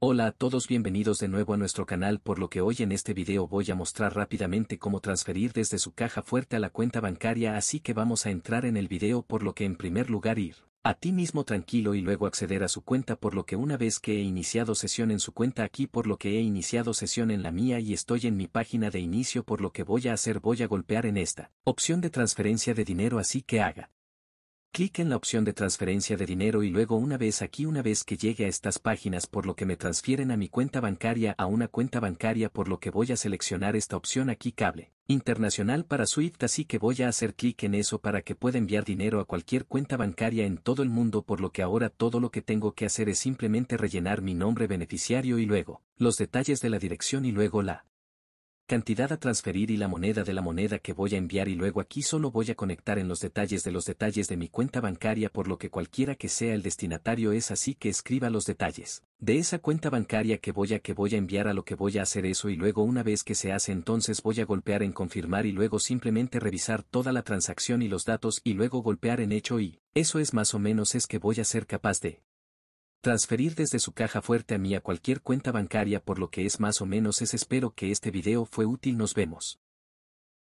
Hola a todos bienvenidos de nuevo a nuestro canal por lo que hoy en este video voy a mostrar rápidamente cómo transferir desde su caja fuerte a la cuenta bancaria así que vamos a entrar en el video por lo que en primer lugar ir a ti mismo tranquilo y luego acceder a su cuenta por lo que una vez que he iniciado sesión en su cuenta aquí por lo que he iniciado sesión en la mía y estoy en mi página de inicio por lo que voy a hacer voy a golpear en esta opción de transferencia de dinero así que haga Clic en la opción de transferencia de dinero y luego una vez aquí una vez que llegue a estas páginas por lo que me transfieren a mi cuenta bancaria a una cuenta bancaria por lo que voy a seleccionar esta opción aquí cable internacional para SWIFT así que voy a hacer clic en eso para que pueda enviar dinero a cualquier cuenta bancaria en todo el mundo por lo que ahora todo lo que tengo que hacer es simplemente rellenar mi nombre beneficiario y luego los detalles de la dirección y luego la Cantidad a transferir y la moneda de la moneda que voy a enviar y luego aquí solo voy a conectar en los detalles de los detalles de mi cuenta bancaria por lo que cualquiera que sea el destinatario es así que escriba los detalles de esa cuenta bancaria que voy a que voy a enviar a lo que voy a hacer eso y luego una vez que se hace entonces voy a golpear en confirmar y luego simplemente revisar toda la transacción y los datos y luego golpear en hecho y eso es más o menos es que voy a ser capaz de Transferir desde su caja fuerte a mí a cualquier cuenta bancaria por lo que es más o menos es espero que este video fue útil nos vemos.